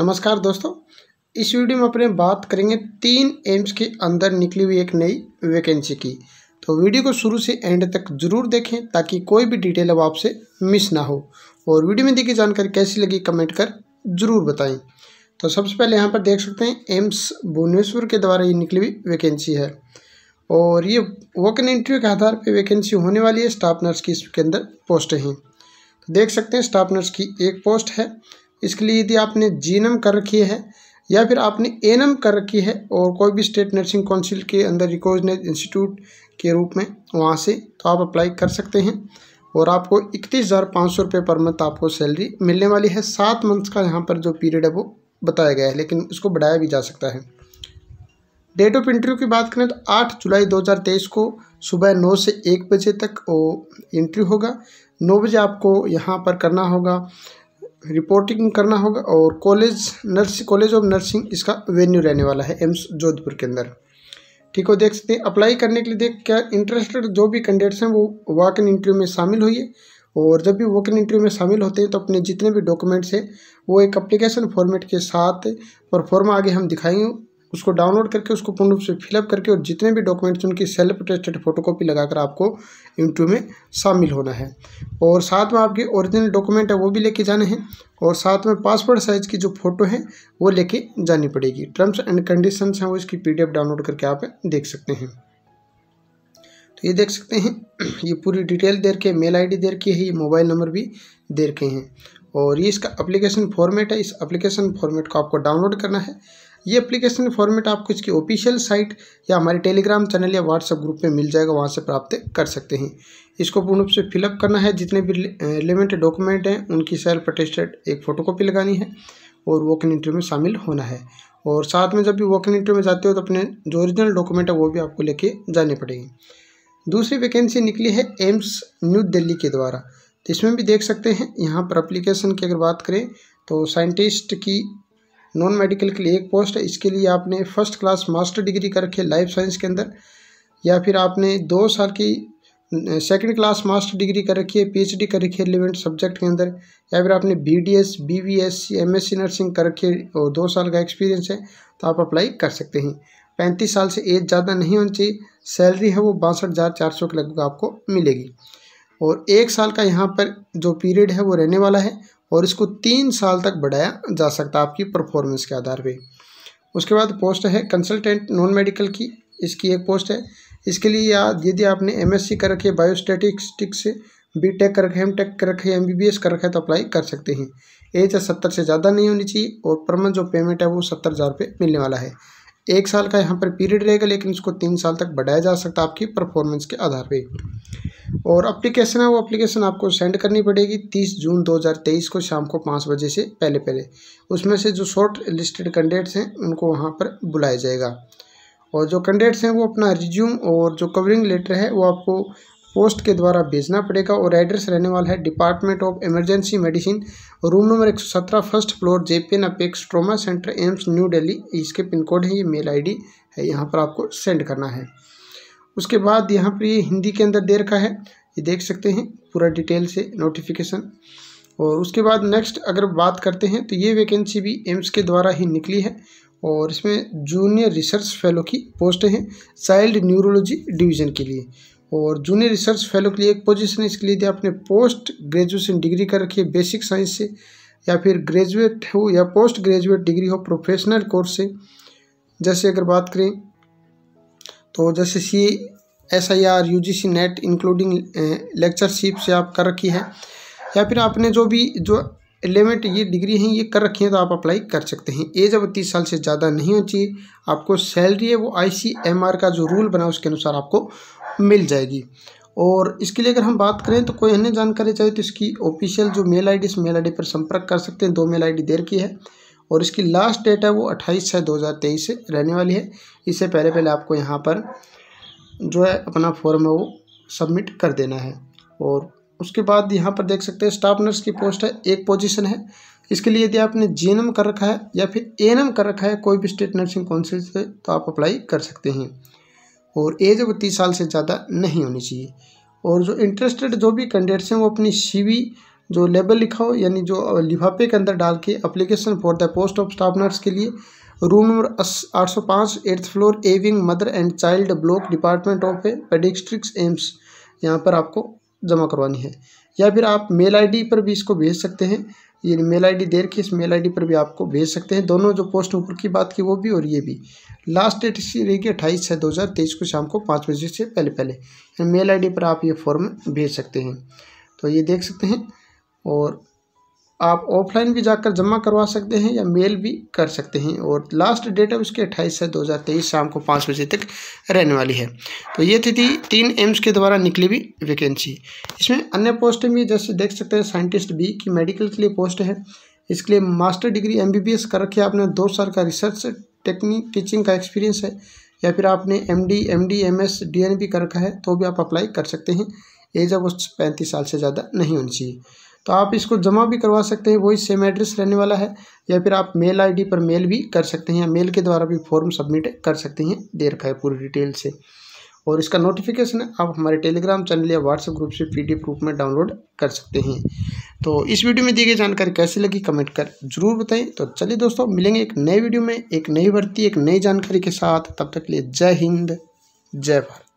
नमस्कार दोस्तों इस वीडियो में अपने बात करेंगे तीन एम्स के अंदर निकली हुई एक नई वैकेंसी की तो वीडियो को शुरू से एंड तक जरूर देखें ताकि कोई भी डिटेल अब आपसे मिस ना हो और वीडियो में दी गई जानकारी कैसी लगी कमेंट कर जरूर बताएं तो सबसे पहले यहाँ पर देख सकते हैं एम्स भुवनेश्वर के द्वारा ये निकली हुई वैकेंसी है और ये वोकन इंटरव्यू के आधार पर वैकेंसी होने वाली है स्टाफ नर्स की इसके अंदर पोस्ट हैं तो देख सकते हैं स्टाफ नर्स की एक पोस्ट है इसके लिए यदि आपने जीनम कर रखी है या फिर आपने एनम कर रखी है और कोई भी स्टेट नर्सिंग काउंसिल के अंदर रिकॉग्नाइज इंस्टीट्यूट के रूप में वहाँ से तो आप अप्लाई कर सकते हैं और आपको इकतीस हज़ार पाँच सौ रुपये पर मंथ आपको सैलरी मिलने वाली है सात मंथ्स का यहाँ पर जो पीरियड है वो बताया गया है लेकिन उसको बढ़ाया भी जा सकता है डेट ऑफ इंटरव्यू की बात करें तो आठ जुलाई दो को सुबह नौ से एक बजे तक वो इंटरव्यू होगा नौ बजे आपको यहाँ पर करना होगा रिपोर्टिंग करना होगा और college nursing college of nursing इसका वेन्यू रहने वाला है एम्स जोधपुर के अंदर ठीक हो देख सकते हैं अप्लाई करने के लिए देख क्या इंटरेस्टेड जो भी कैंडिडेट्स हैं वो वॉक इन इंटरव्यू में शामिल होइए और जब भी वॉक इन इंटरव्यू में शामिल होते हैं तो अपने जितने भी डॉक्यूमेंट्स हैं वो एक अप्लीकेशन फॉर्मेट के साथ परफॉर्मा आगे हम दिखाएंगे उसको डाउनलोड करके उसको पूर्ण रूप से फिलअप करके और जितने भी डॉक्यूमेंट्स उनकी सेल्फ टेस्टेड फोटोकॉपी लगाकर आपको इंटरव्यू में शामिल होना है और साथ में आपके ओरिजिनल डॉक्यूमेंट है वो भी लेके जाने हैं और साथ में पासपोर्ट साइज़ की जो फ़ोटो है वो लेके जानी पड़ेगी टर्म्स एंड कंडीशन हैं वो इसकी पी डाउनलोड करके आप देख सकते हैं तो ये देख सकते हैं ये पूरी डिटेल दे रखी है मेल डी दे रखी है ये मोबाइल नंबर भी दे रखे हैं और ये इसका एप्लीकेशन फॉर्मेट है इस एप्लीकेशन फॉर्मेट को आपको डाउनलोड करना है ये एप्लीकेशन फॉर्मेट आपको इसकी ऑफिशियल साइट या हमारे टेलीग्राम चैनल या व्हाट्सएप ग्रुप में मिल जाएगा वहाँ से प्राप्त कर सकते हैं इसको पूर्ण रूप से फिलअप करना है जितने भी रिलेवेंट डॉक्यूमेंट हैं उनकी सेल्फ अटेस्टेड एक फ़ोटोकॉपी लगानी है और वॉक इन इंटरव्यू में शामिल होना है और साथ में जब भी वॉक इन इंटरव्यू में जाते हो तो अपने जो ओरिजिनल डॉक्यूमेंट है वो भी आपको लेके जाने पड़ेंगे दूसरी वैकेंसी निकली है एम्स न्यू दिल्ली के द्वारा तो इसमें भी देख सकते हैं यहाँ पर अप्लीकेशन की अगर बात करें तो साइंटिस्ट की नॉन मेडिकल के लिए एक पोस्ट है इसके लिए आपने फर्स्ट क्लास मास्टर डिग्री कर रखी है लाइफ साइंस के अंदर या फिर आपने दो साल की सेकंड क्लास मास्टर डिग्री कर रखी है पीएचडी कर रखी है रिलेवेंट सब्जेक्ट के अंदर या फिर आपने बीडीएस बीवीएससी एमएससी नर्सिंग कर रखी है और दो साल का एक्सपीरियंस है तो आप अप्लाई कर सकते हैं पैंतीस साल से एज ज़्यादा नहीं होनी चाहिए सैलरी है वो बासठ हज़ार चार सौ के लगभग आपको मिलेगी और एक साल का यहाँ पर जो पीरियड है वो रहने वाला है और इसको तीन साल तक बढ़ाया जा सकता है आपकी परफॉर्मेंस के आधार पे उसके बाद पोस्ट है कंसल्टेंट नॉन मेडिकल की इसकी एक पोस्ट है इसके लिए यदि आपने एमएससी कर रखी है बायोस्टेटिस्टिक्स से बी टेक कर रखे एम टेक कर रखे एम बी बी एस कर रखे तो अप्लाई कर सकते हैं एज सत्तर से ज़्यादा नहीं होनी चाहिए और परमन जो पेमेंट है वो सत्तर हज़ार रुपये मिलने वाला है एक साल का यहाँ पर पीरियड रहेगा लेकिन इसको तीन साल तक बढ़ाया जा सकता है आपकी परफॉर्मेंस के आधार पर और अप्लीकेशन है वो अप्लीकेशन आपको सेंड करनी पड़ेगी तीस जून तेईस को शाम को पाँच बजे से पहले पहले उसमें से जो शॉर्ट लिस्टेड कैंडिडेट्स हैं उनको वहाँ पर बुलाया जाएगा और जो कैंडिडेट्स हैं वो अपना रिज्यूम और जो कवरिंग लेटर है वो आपको पोस्ट के द्वारा भेजना पड़ेगा और एड्रेस रहने वाला है department of emergency medicine room number एक सौ सत्रह first floor N apex trauma centre AIIMS New Delhi इसके पिन कोड है ये मेल आईडी है यहाँ पर आपको सेंड करना है उसके बाद यहाँ पर ये हिंदी के अंदर दे रखा है ये देख सकते हैं पूरा डिटेल से नोटिफिकेशन और उसके बाद नेक्स्ट अगर बात करते हैं तो ये वैकेंसी भी एम्स के द्वारा ही निकली है और इसमें जूनियर रिसर्च फेलो की पोस्ट हैं चाइल्ड न्यूरोलॉजी डिवीज़न के लिए और जूनियर रिसर्च फेलो के लिए एक पोजीशन इसके लिए दिया आपने पोस्ट ग्रेजुएशन डिग्री कर रखी है बेसिक साइंस से या फिर ग्रेजुएट हो या पोस्ट ग्रेजुएट डिग्री हो प्रोफेशनल कोर्स से जैसे अगर बात करें तो जैसे C S I R U G C NET including lectureship से आप कर रखी है या फिर आपने जो भी जो एलिमेंट ये डिग्री हैं ये कर रखी हैं तो आप अप्लाई कर सकते हैं एज अब तीस साल से ज़्यादा नहीं होनी चाहिए आपको सैलरी है वो आई सी एम आर का जो रूल बना उसके अनुसार आपको मिल जाएगी और इसके लिए अगर हम बात करें तो कोई अन्य जानकारी चाहिए तो इसकी ऑफिशियल जो मेल आई इस मेल आई पर संपर्क कर सकते हैं दो मेल आई देर की है और इसकी लास्ट डेट है वो अट्ठाईस छः तेईस से रहने वाली है इससे पहले पहले आपको यहाँ पर जो है अपना फॉर्म है वो सबमिट कर देना है और उसके बाद यहाँ पर देख सकते हैं स्टाफ नर्स की पोस्ट है एक पोजीशन है इसके लिए यदि आपने जे कर रखा है या फिर ए कर रखा है कोई भी स्टेट नर्सिंग काउंसिल से तो आप अप्लाई कर सकते हैं और एज तीस साल से ज़्यादा नहीं होनी चाहिए और जो इंटरेस्टेड जो भी कैंडिडेट्स हैं वो अपनी सी जो लेबल लिखा हो यानी जो लिफाफे के अंदर डाल के application for the post of staff nurse के लिए रूम नंबर आठ सौ पाँच eighth floor A wing mother and child block department of paediatrics AIIMS यहाँ पर आपको जमा करवानी है या फिर आप मेल आईडी पर भी इसको भेज सकते हैं ये मेल आईडी दे रखी इस मेल आईडी पर भी आपको भेज सकते हैं दोनों जो पोस्ट ऊपर की बात की वो भी और ये भी लास्ट डेट इसी रहेगी अट्ठाईस छः दो हज़ार तेईस को शाम को पाँच बजे से पहले पहले मेल आईडी पर आप ये फॉर्म भेज सकते हैं तो ये देख सकते हैं और आप ऑफलाइन भी जाकर जमा करवा सकते हैं या मेल भी कर सकते हैं और लास्ट डेट है उसके अट्ठाईस से दो हज़ार तेईस शाम को पाँच बजे तक रहने वाली है तो ये थी, थी तीन एम्स के द्वारा निकली हुई वैकेंसी इसमें अन्य पोस्टें भी जैसे देख सकते हैं साइंटिस्ट बी की मेडिकल के लिए पोस्ट है इसके लिए मास्टर डिग्री एम कर रखी है आपने दो साल का रिसर्च टेक्निक टीचिंग का एक्सपीरियंस है या फिर आपने M D M D M S D N भी कर रखा है तो भी आप अप्लाई कर सकते हैं एज ऑफ उस पैंतीस साल से ज़्यादा नहीं होनी चाहिए तो आप इसको जमा भी करवा सकते हैं वही सेम एड्रेस रहने वाला है या फिर आप मेल आईडी पर मेल भी कर सकते हैं या मेल के द्वारा भी फॉर्म सबमिट कर सकते हैं दे रखा है पूरी डिटेल से और इसका नोटिफिकेशन आप हमारे टेलीग्राम चैनल या व्हाट्सएप ग्रुप से पी रूप में डाउनलोड कर सकते हैं तो इस वीडियो में दी गई जानकारी कैसी लगी कमेंट कर जरूर बताएं तो चलिए दोस्तों मिलेंगे एक नए वीडियो में एक नई भर्ती एक नई जानकारी के साथ तब तक के लिए जय हिंद जय भारत